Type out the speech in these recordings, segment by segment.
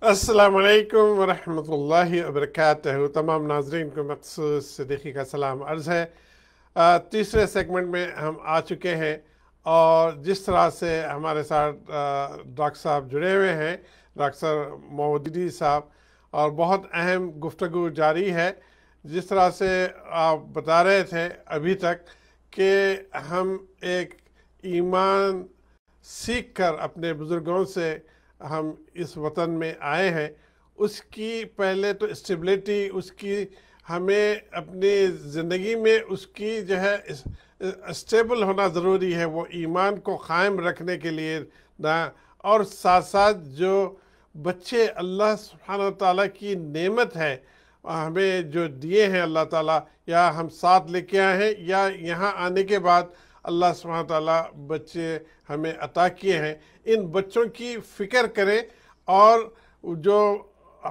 असलकम वरहमल वबरक तमाम नाजरन को मखसूस सदीकी का सलाम अर्ज़ है तीसरे सेगमेंट में हम आ चुके हैं और जिस तरह से हमारे साथ डॉक्टर साहब जुड़े हुए हैं डॉक्टर मोदी साहब और बहुत अहम गुफ्तु जारी है जिस तरह से आप बता रहे थे अभी तक कि हम एक ईमान सीख कर अपने बुज़ुर्गों से हम इस वतन में आए हैं उसकी पहले तो स्टेबिलिटी उसकी हमें अपनी ज़िंदगी में उसकी जो है स्टेबल होना ज़रूरी है वो ईमान को कायम रखने के लिए ना और साथ साथ जो बच्चे अल्लाह सुबहान ताली की नेमत है हमें जो दिए हैं अल्लाह ताला या हम साथ लेके आए हैं या यहाँ आने के बाद अल्लाह सुबहान ताला बच्चे हमें अता किए हैं इन बच्चों की फ़िक्र करें और जो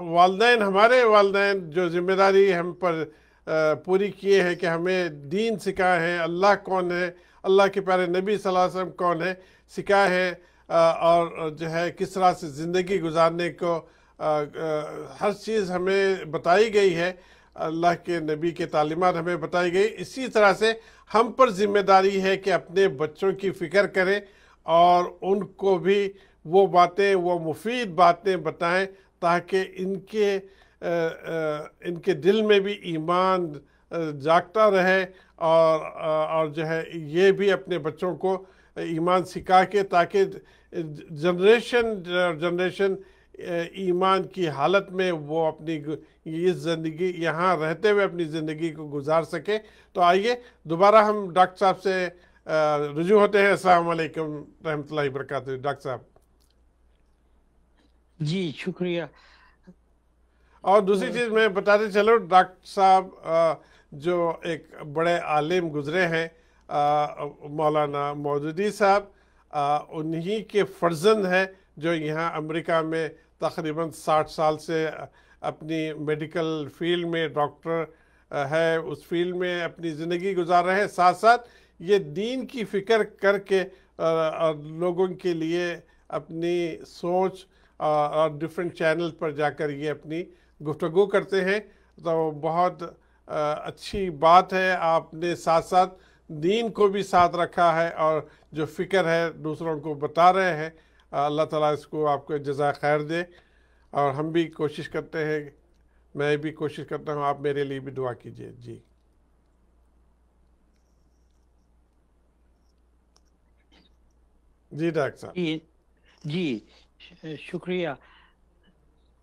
वालदेन हमारे वालदेन जो जिम्मेदारी हम पर पूरी किए हैं कि हमें दीन सिखाए हैं अल्लाह कौन है अल्लाह के प्यारे नबी वसम कौन है सिखाए हैं और जो है किस तरह से ज़िंदगी गुजारने को हर चीज़ हमें बताई गई है अल्लाह के नबी के तालीमत हमें बताई गई इसी तरह से हम पर जिम्मेदारी है कि अपने बच्चों की फ़िक्र करें और उनको भी वो बातें वो मुफीद बातें बताएं ताकि इनके आ, आ, इनके दिल में भी ईमान जागता रहे और आ, और जो है ये भी अपने बच्चों को ईमान सिखा के ताकि जनरेशन जनरेशन ईमान की हालत में वो अपनी इस ज़िंदगी यहाँ रहते हुए अपनी ज़िंदगी को गुजार सके तो आइए दोबारा हम डॉक्टर साहब से रजू होते हैं असलकम रहमतल वरक डॉक्टर साहब जी शुक्रिया और दूसरी चीज़ मैं बताते चलो डॉक्टर साहब जो एक बड़े आलिम गुजरे हैं मौलाना मौजूदी साहब उन्हीं के फर्जंद हैं जो यहाँ अमेरिका में तकरीबन 60 साल से अपनी मेडिकल फील्ड में डॉक्टर है उस फील्ड में अपनी ज़िंदगी गुजार रहे हैं साथ साथ ये दीन की फ़िक्र करके लोगों के लिए अपनी सोच और डिफरेंट चैनल पर जाकर ये अपनी गुफ्तगु करते हैं तो बहुत अच्छी बात है आपने साथ साथ दीन को भी साथ रखा है और जो फ़िक्र है दूसरों को बता रहे हैं अल्लाह ताला इसको आपको जजा खैर दे और हम भी कोशिश करते हैं मैं भी कोशिश करता हूँ आप मेरे लिए भी दुआ कीजिए जी जी डॉक्टर साहब जी शुक्रिया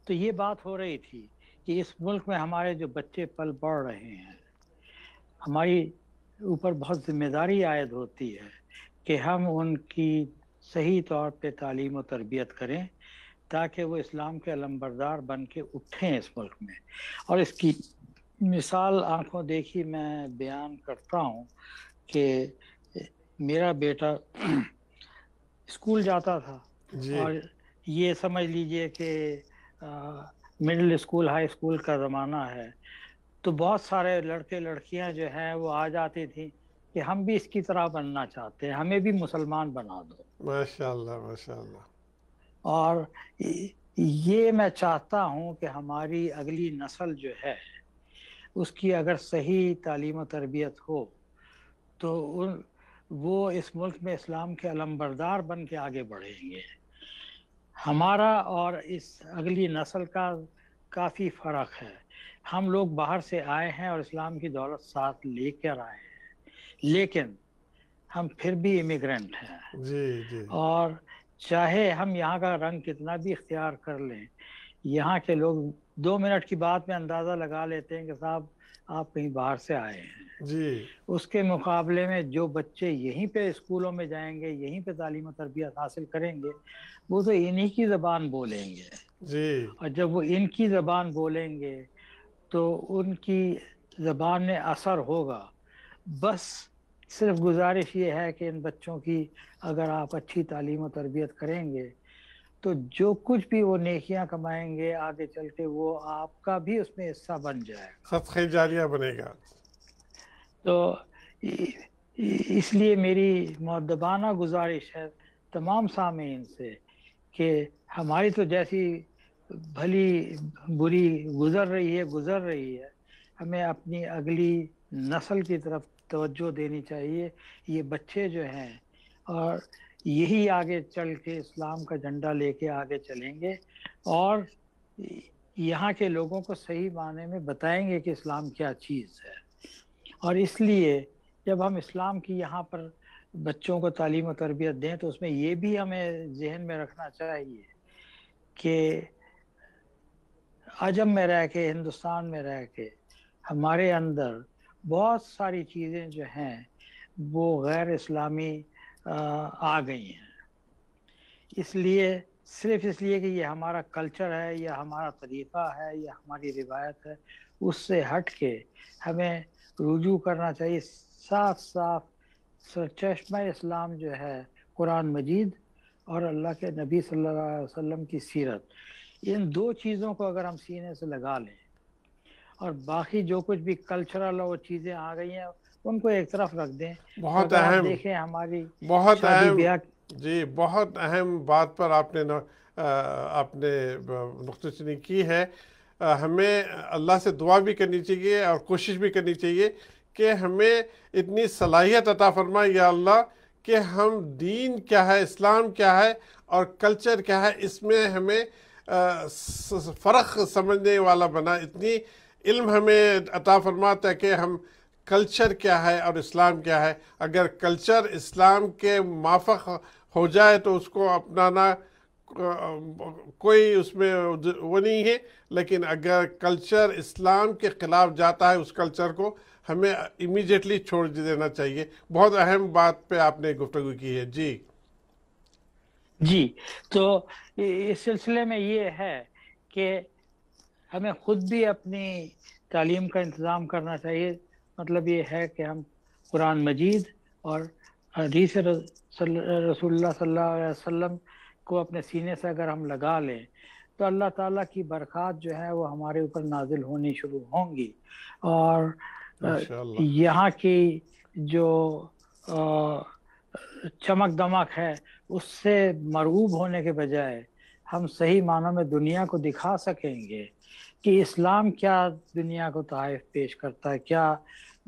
तो ये बात हो रही थी कि इस मुल्क में हमारे जो बच्चे पल बढ़ रहे हैं हमारी ऊपर बहुत जिम्मेदारी आयद होती है कि हम उनकी सही तौर पे तालीम और तरबियत करें ताकि वो इस्लाम के अलम्बरदार बन के उठें इस मुल्क में और इसकी मिसाल आंखों देखी मैं बयान करता हूँ कि मेरा बेटा स्कूल जाता था और ये समझ लीजिए कि मिडिल स्कूल हाई स्कूल का ज़माना है तो बहुत सारे लड़के लड़कियां जो हैं वो आ जाती थी कि हम भी इसकी तरह बनना चाहते हैं हमें भी मुसलमान बना दो माशाल्लाह माशाल्लाह और ये मैं चाहता हूँ कि हमारी अगली नस्ल जो है उसकी अगर सही तालीम तरबियत हो तो उन वो इस मुल्क में इस्लाम के अलमबरदार बन के आगे बढ़ेंगे हमारा और इस अगली नस्ल का काफ़ी फ़र्क है हम लोग बाहर से आए हैं और इस्लाम की दौलत साथ लेकर आए हैं लेकिन हम फिर भी इमिग्रेंट हैं जी जी और चाहे हम यहाँ का रंग कितना भी इख्तियार कर लें यहाँ के लोग दो मिनट की बात में अंदाज़ा लगा लेते हैं कि साहब आप कहीं बाहर से आए हैं जी उसके मुकाबले में जो बच्चे यहीं पे स्कूलों में जाएंगे यहीं पे तालीम तरबियत हासिल करेंगे वो तो इन्हीं की ज़बान बोलेंगे जी और जब वो इनकी ज़बान बोलेंगे तो उनकी ज़बान में असर होगा बस सिर्फ गुजारिश ये है कि इन बच्चों की अगर आप अच्छी तालीम और तरबियत करेंगे तो जो कुछ भी वो नेकियां कमाएंगे आगे चल के वो आपका भी उसमें हिस्सा बन जाएगा सब जारिया बनेगा तो इसलिए मेरी मदबाना गुजारिश है तमाम सामीन से कि हमारी तो जैसी भली बुरी गुजर रही है गुजर रही है हमें अपनी अगली नस्ल की तरफ तवज्जो देनी चाहिए ये बच्चे जो हैं और यही आगे चल के इस्लाम का झंडा लेके आगे चलेंगे और यहाँ के लोगों को सही माने में बताएंगे कि इस्लाम क्या चीज़ है और इसलिए जब हम इस्लाम की यहाँ पर बच्चों को तालीम और तरबियत दें तो उसमें ये भी हमें जहन में रखना चाहिए कि अजम में रह के हिंदुस्तान में रह के हमारे अंदर बहुत सारी चीज़ें जो हैं वो गैर इस्लामी आ गई हैं इसलिए सिर्फ इसलिए कि ये हमारा कल्चर है या हमारा तरीक़ा है या हमारी रिवायत है उससे हट के हमें रुजू करना चाहिए साफ साफ चश्मा इस्लाम जो है कुरान मजीद और अल्लाह के नबी सल्लल्लाहु अलैहि वसल्लम की सीरत इन दो चीज़ों को अगर हम सीने से लगा लें और बाकी जो कुछ भी कल्चरल और चीज़ें आ गई हैं उनको एक तरफ रख दें बहुत तो अहम देखें हमारी बहुत अहम जी बहुत अहम बात पर आपने न, आ, आपने नुकतचनी की है हमें अल्लाह से दुआ भी करनी चाहिए और कोशिश भी करनी चाहिए कि हमें इतनी सलाहियत अता फरमाए या अल्लाह कि हम दीन क्या है इस्लाम क्या है और कल्चर क्या है इसमें हमें फ़र्क समझने वाला बना इतनी इल्म हमें अता फरमाता है कि हम कल्चर क्या है और इस्लाम क्या है अगर कल्चर इस्लाम के माफक हो जाए तो उसको अपनाना कोई उसमें वो नहीं है लेकिन अगर कल्चर इस्लाम के ख़िलाफ़ जाता है उस कल्चर को हमें इमीडिएटली छोड़ देना चाहिए बहुत अहम बात पे आपने गुफ्तु की है जी जी तो इस सिलसिले में ये है कि हमें खुद भी अपनी तालीम का इंतज़ाम करना चाहिए मतलब ये है कि हम कुरान मजीद और हदीस रसूल सल्ला वसम को अपने सीने से अगर हम लगा लें तो अल्लाह ताला की बरक़ात जो है वो हमारे ऊपर नाजिल होनी शुरू होंगी और यहाँ की जो चमक दमक है उससे मरूब होने के बजाय हम सही मानों में दुनिया को दिखा सकेंगे कि इस्लाम क्या दुनिया को तहफ़ पेश करता है क्या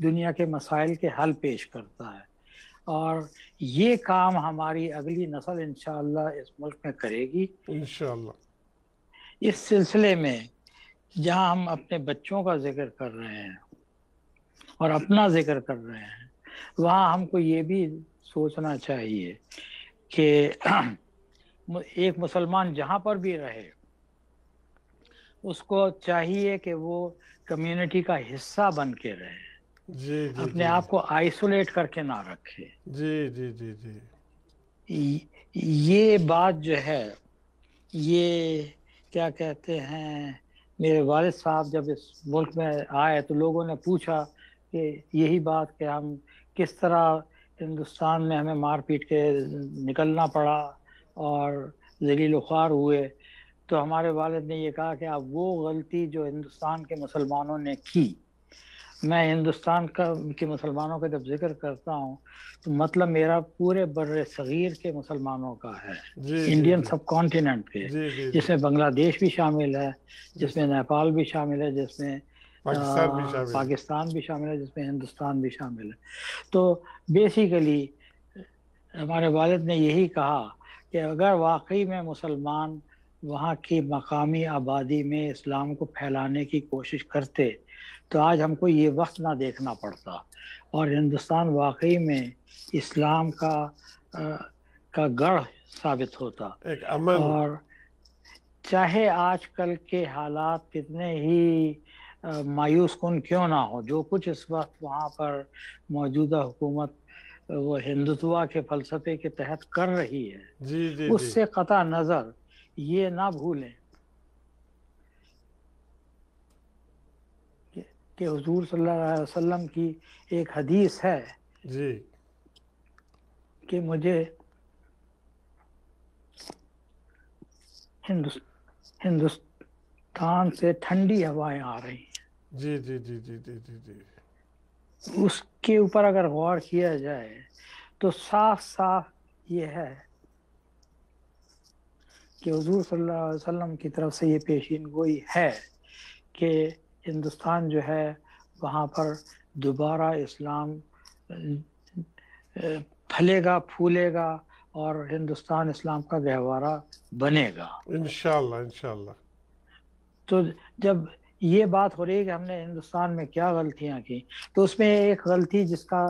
दुनिया के मसाइल के हल पेश करता है और ये काम हमारी अगली नस्ल इन इस मुल्क में करेगी इन इस सिलसिले में जहाँ हम अपने बच्चों का जिक्र कर रहे हैं और अपना जिक्र कर रहे हैं वहाँ हमको ये भी सोचना चाहिए कि एक मुसलमान जहाँ पर भी रहे उसको चाहिए कि वो कम्युनिटी का हिस्सा बन के रहे जी, जी, अपने आप को आइसोलेट करके ना रखे जी जी जी जी ये बात जो है ये क्या कहते हैं मेरे वालिद साहब जब इस मुल्क में आए तो लोगों ने पूछा कि यही बात कि हम किस तरह हिंदुस्तान में हमें मार पीट के निकलना पड़ा और जलील ख्वार हुए तो हमारे वालद ने ये कहा कि आप वो गलती जो हिंदुस्तान के मुसलमानों ने की मैं हिंदुस्तान का के मुसलमानों का जब जिक्र करता हूँ तो मतलब मेरा पूरे बर सग़ीर के मुसलमानों का है इंडियन सब कॉन्टिनेंट के जिसमें बांग्लादेश भी शामिल है जिसमें नेपाल भी शामिल है जिसमें पाकिस्तान भी शामिल है जिसमें हिंदुस्तान भी शामिल है तो बेसिकली हमारे वालद ने यही कहा कि अगर वाकई में मुसलमान वहाँ की मकामी आबादी में इस्लाम को फैलाने की कोशिश करते तो आज हमको ये वक्त ना देखना पड़ता और हिंदुस्तान वाकई में इस्लाम का आ, का गढ़ साबित होता एक अमन और चाहे आजकल के हालात कितने ही आ, मायूस कन क्यों ना हो जो कुछ इस वक्त वहाँ पर मौजूदा हुकूमत वो हिंदुत्वा के फलसफे के तहत कर रही है जी, जी, उससे कता नज़र ये ना भूलें कि हुजूर सल्लल्लाहु अलैहि वसल्लम की एक हदीस है जी कि मुझे हिंदुस्तान से ठंडी हवाएं आ रही हैं जी जी जी जी जी जी जी उसके ऊपर अगर गौर किया जाए तो साफ साफ ये है कि हजूर सल्लल्लाहु अलैहि वसल्लम की तरफ से ये पेशीन गोई है कि हिंदुस्तान जो है वहाँ पर दोबारा इस्लाम फलेगा फूलेगा और हिंदुस्तान इस्लाम का गहवारा बनेगा इनशाला इनशाला तो जब ये बात हो रही है कि हमने हिंदुस्तान में क्या गलतियाँ की तो उसमें एक गलती जिसका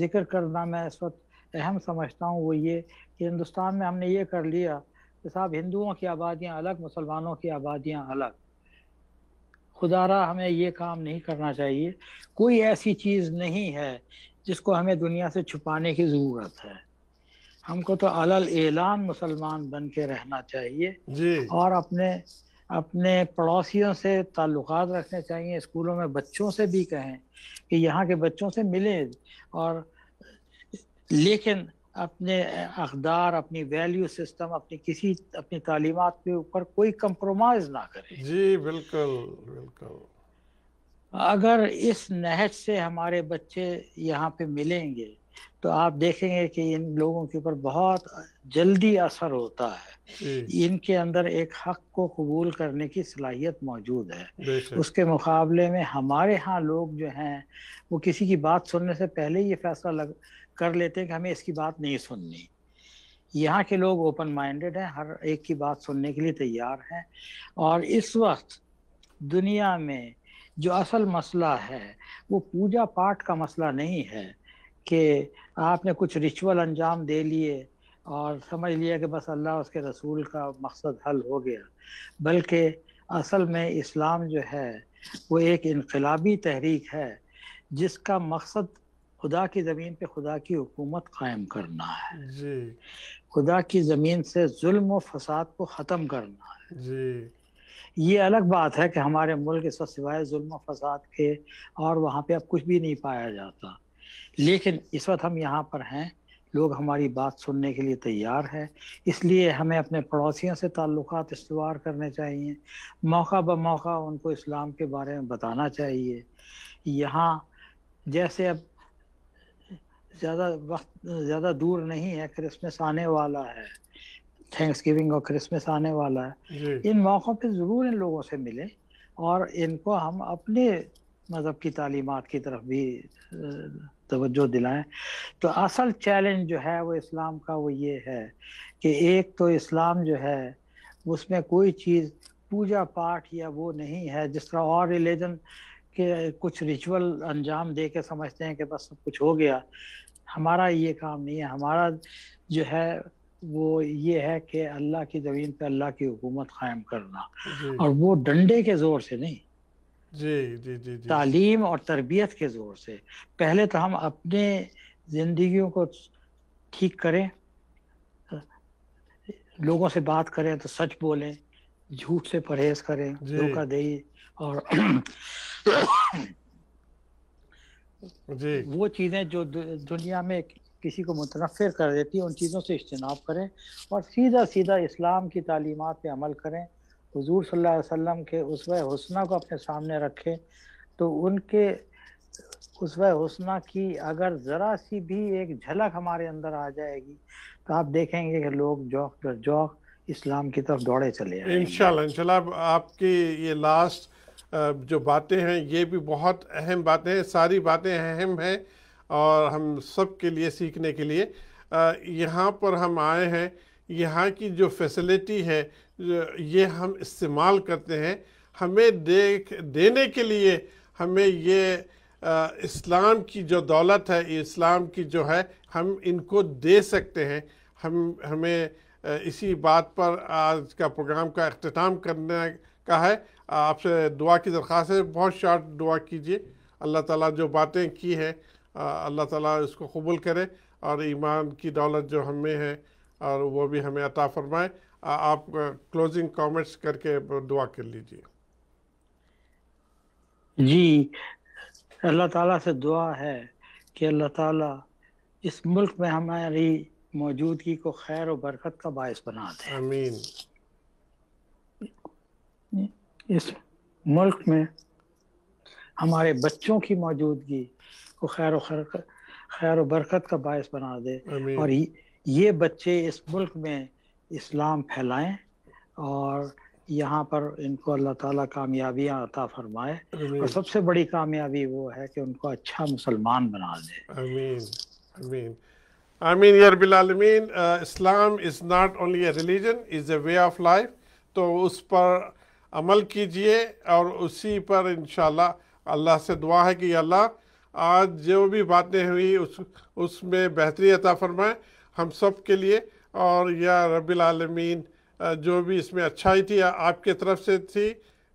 जिक्र करना मैं इस वक्त अहम समझता हूँ वो ये कि हिंदुस्तान में हमने ये कर लिया कि साहब हिंदुओं की आबादियाँ अलग मुसलमानों की आबादियाँ अलग खुदारा हमें ये काम नहीं करना चाहिए कोई ऐसी चीज़ नहीं है जिसको हमें दुनिया से छुपाने की ज़रूरत है हमको तो अलल एलान मुसलमान बन के रहना चाहिए और अपने अपने पड़ोसियों से ताल्लुक रखने चाहिए स्कूलों में बच्चों से भी कहें कि यहाँ के बच्चों से मिलें और लेकिन अपने अखदार अपनी वैल्यू सिस्टम अपनी किसी अपनी तालीमत के ऊपर कोई कम्प्रोमाइज ना करें जी बिल्कुल बिल्कुल अगर इस नहज से हमारे बच्चे यहाँ पे मिलेंगे तो आप देखेंगे कि इन लोगों के ऊपर बहुत जल्दी असर होता है इनके अंदर एक हक को कबूल करने की सलाहियत मौजूद है उसके मुकाबले में हमारे यहाँ लोग जो हैं वो किसी की बात सुनने से पहले ये फैसला लग कर लेते हैं कि हमें इसकी बात नहीं सुननी यहाँ के लोग ओपन माइंडेड हैं हर एक की बात सुनने के लिए तैयार हैं और इस वक्त दुनिया में जो असल मसला है वो पूजा पाठ का मसला नहीं है कि आपने कुछ रिचुअल अंजाम दे लिए और समझ लिया कि बस अल्लाह उसके रसूल का मकसद हल हो गया बल्कि असल में इस्लाम जो है वो एक इनकलाबी तहरीक है जिसका मकसद खुदा की ज़मीन पे खुदा की हुकूमत कायम करना है जी खुदा की ज़मीन से जुल्म व फसाद को ख़त्म करना है जी ये अलग बात है कि हमारे मुल्क इस वक्त सिवाय जुल्म फसाद के और वहाँ पे अब कुछ भी नहीं पाया जाता लेकिन इस वक्त हम यहाँ पर हैं लोग हमारी बात सुनने के लिए तैयार है इसलिए हमें अपने पड़ोसियों से ताल्लुक इस्तवार करने चाहिए मौका ब मौका उनको इस्लाम के बारे में बताना चाहिए यहाँ जैसे अब ज़्यादा वक्त ज़्यादा दूर नहीं है क्रिसमस आने वाला है थैंक्स गिविंग और क्रिसमस आने वाला है इन मौक़ों पे ज़रूर इन लोगों से मिलें और इनको हम अपने मज़हब की तालीमत की तरफ भी तवज्जो दिलाएं तो असल चैलेंज जो है वो इस्लाम का वो ये है कि एक तो इस्लाम जो है उसमें कोई चीज़ पूजा पाठ या वो नहीं है जिस तरह और रिलीजन के कुछ रिचुअल अंजाम दे के समझते हैं कि बस सब कुछ हो गया हमारा ये काम नहीं है हमारा जो है वो ये है कि अल्लाह की ज़मीन पे अल्लाह की हुकूमत कायम करना और वो डंडे के ज़ोर से नहीं जी जी जी, जी। तालीम और तरबियत के ज़ोर से पहले तो हम अपने ज़िंदगी को ठीक करें लोगों से बात करें तो सच बोलें झूठ से परहेज करें धोखा दही और जी वो चीज़ें जो दुनिया में किसी को मुतनफर कर देती है उन चीज़ों से इज्तनाब करें और सीधा सीधा इस्लाम की तालीमत पर अमल करें हजूर सल्ला वसम के उसवा हसना को अपने सामने रखें तो उनके उसव हसना की अगर ज़रा सी भी एक झलक हमारे अंदर आ जाएगी तो आप देखेंगे कि लोग जौक दर जौक इस्लाम की तरफ दौड़े चले इन इनशाला आपकी ये लास्ट जो बातें हैं ये भी बहुत अहम बातें हैं सारी बातें अहम हैं और हम सब के लिए सीखने के लिए यहाँ पर हम आए हैं यहाँ की जो फैसिलिटी है ये हम इस्तेमाल करते हैं हमें देख देने के लिए हमें ये इस्लाम की जो दौलत है इस्लाम की जो है हम इनको दे सकते हैं हम हमें इसी बात पर आज का प्रोग्राम का अख्ताम करने का है आपसे दुआ की दरख्वास्त है बहुत शार्ट दुआ कीजिए अल्लाह ताला जो बातें की है अल्लाह ताला इसको कबूल करे और ईमान की दौलत जो हमें है और वो भी हमें अता फरमाए आप क्लोजिंग कमेंट्स करके दुआ कर लीजिए जी अल्लाह ताला से दुआ है कि अल्लाह ताला इस मुल्क में हमारी मौजूदगी को खैर और बरकत का बायस बना दे आमीन इस मुल्क में हमारे बच्चों की मौजूदगी को खैर खैर बरकत का बायस बना दे और ये बच्चे इस मुल्क में इस्लाम फैलाएं और यहाँ पर इनको अल्लाह ताला कामयाबियाँ अता फरमाए और सबसे बड़ी कामयाबी वो है कि उनको अच्छा मुसलमान बना दे आमीन आमीन आमीन Islam is not only a religion is a way of life तो उस पर अमल कीजिए और उसी पर इन अल्लाह से दुआ है कि अल्लाह आज जो भी बातें हुई उस उसमें बेहतरी अता फरमाए हम सब के लिए और या रबीआलमीन जो भी इसमें अच्छाई थी आपके तरफ से थी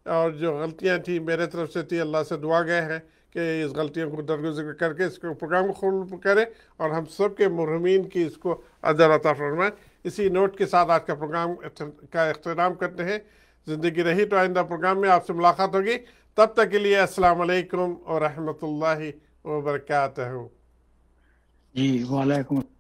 और जो गलतियां थी मेरे तरफ से थी अल्लाह से दुआ गए हैं कि इस गलतियों को दरगुजर करके इसको प्रोग्राम खूब करें और हम सब के मरहमीन की इसको अदर अता फरमाएँ इसी नोट के साथ आज का प्रोग्राम का अख्तराम करते हैं ज़िंदगी रही तो आइंदा प्रोग्राम में आपसे मुलाकात होगी तब तक के लिए अस्सलाम और रहमतुल्लाहि व बरकातहू जी वालेकुम